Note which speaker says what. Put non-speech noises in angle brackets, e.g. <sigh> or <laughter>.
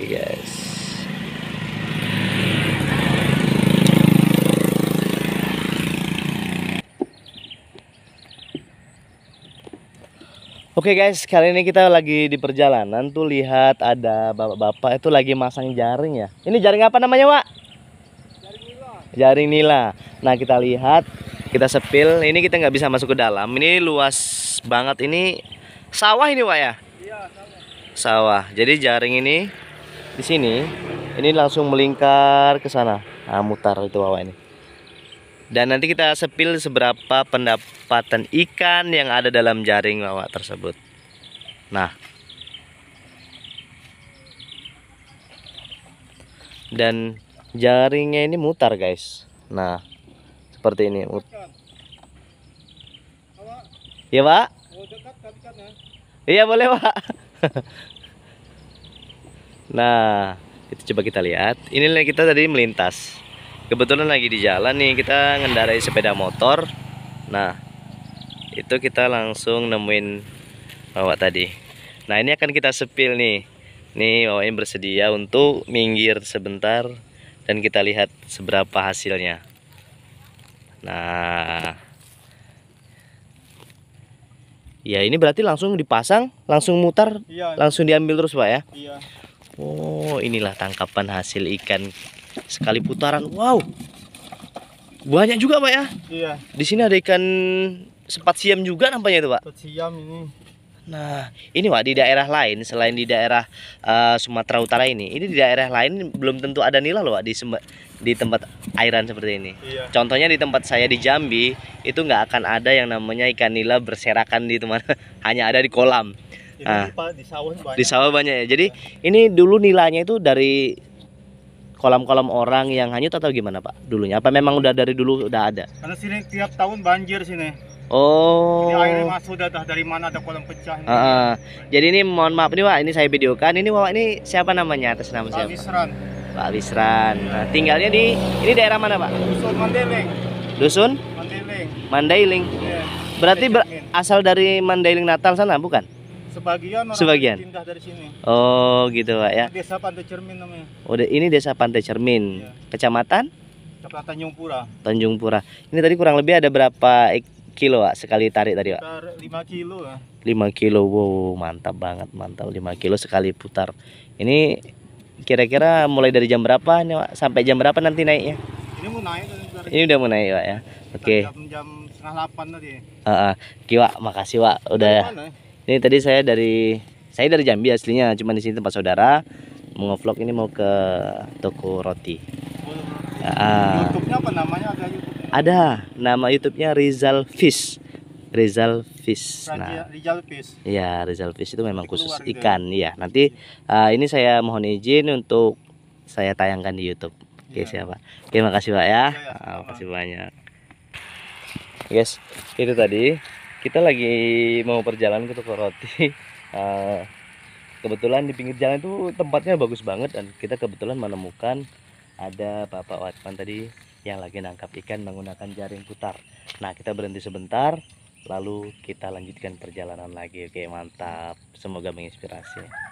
Speaker 1: oke guys Oke okay guys, kali ini kita lagi di perjalanan tuh lihat ada bapak-bapak itu lagi masang jaring ya. Ini jaring apa namanya, Wak? Jaring nila. Jaring nila. Nah, kita lihat, kita sepil. Ini kita nggak bisa masuk ke dalam. Ini luas banget. Ini sawah ini, Wak ya? Iya, sawah. Sawah. Jadi jaring ini di sini ini langsung melingkar ke sana nah, mutar itu bawah ini dan nanti kita sepil seberapa pendapatan ikan yang ada dalam jaring bawa tersebut nah dan jaringnya ini mutar guys nah seperti ini iya pak oh, kan ya. iya boleh pak <laughs> Nah, itu coba kita lihat. Inilah kita tadi melintas. Kebetulan lagi di jalan nih, kita ngendarai sepeda motor. Nah, itu kita langsung nemuin bawa tadi. Nah, ini akan kita sepil nih. Nih, bawain bersedia untuk minggir sebentar dan kita lihat seberapa hasilnya. Nah, Ya ini berarti langsung dipasang, langsung mutar, iya. langsung diambil terus pak ya? Iya. Oh inilah tangkapan hasil ikan sekali putaran. Wow banyak juga pak ya? Iya. Di sini ada ikan sempat siam juga nampaknya itu pak. Sempat siam ini. Nah ini pak di daerah lain selain di daerah uh, Sumatera Utara ini, ini di daerah lain belum tentu ada nila loh pak di di tempat airan seperti ini. Iya. Contohnya di tempat saya di Jambi itu nggak akan ada yang namanya ikan nila berserakan di teman, <laughs> hanya ada di kolam nah, di sawah banyak. Di sawah banyak ya. Jadi nah. ini dulu nilainya itu dari kolam-kolam orang yang hanyut atau gimana Pak dulunya? Apa memang udah dari dulu udah ada? Karena sini tiap tahun banjir sini. Oh. Ini air masuk datang dari mana ada kolam pecah. Ini. Uh, Jadi ini mohon maaf nih Pak, ini saya videokan. Ini pak ini siapa namanya atas nama Pak siapa? Wisran. Pak Wisran. Nah, tinggalnya di ini daerah mana Pak? Dusun Mandailing. Dusun? Mandailing. Mandailing. Yeah. Berarti ber asal dari Mandailing Natal sana bukan? Sebagian orang Sebagian. pindah dari sini. Oh, gitu Pak ya. Desa Pantai Cermin namanya. Oh, ini Desa Pantai Cermin. Iya. Kecamatan? Kecamatan Tanjung Pura. Tanjung Pura. Ini tadi kurang lebih ada berapa kilo Pak sekali tarik tadi Pak? 5 kilo ya. 5 kilo. Wow, mantap banget, mantap 5 kilo sekali putar. Ini kira-kira mulai dari jam berapa nih Pak? Sampai jam berapa nanti naiknya? Ini mau naik Ini udah mau naik Pak ya. Oke. Okay. Jam, jam setengah 8 tadi. Heeh. Uh -uh. Oke, Pak, makasih pak udah. Dari ya. mana? Ini tadi saya dari saya dari Jambi aslinya, cuma di sini tempat saudara mau ngevlog ini mau ke toko roti. uh, YouTube-nya apa namanya ada YouTube? -nya? Ada, nama YouTube-nya Rizal Fish. Rizal Fish. Nah, Rizal Fish. Iya, Rizal Fish itu memang khusus gitu ya? ikan, ya. Nanti uh, ini saya mohon izin untuk saya tayangkan di YouTube. Oke, ya. siapa? Oke, okay, makasih Pak ya. ya, ya. makasih banyak. Guys, itu tadi kita lagi mau perjalanan ke toko roti uh, <laughs> kebetulan di pinggir jalan itu tempatnya bagus banget dan kita kebetulan menemukan ada bapak Watman tadi yang lagi nangkap ikan menggunakan jaring putar nah kita berhenti sebentar lalu kita lanjutkan perjalanan lagi oke mantap semoga menginspirasi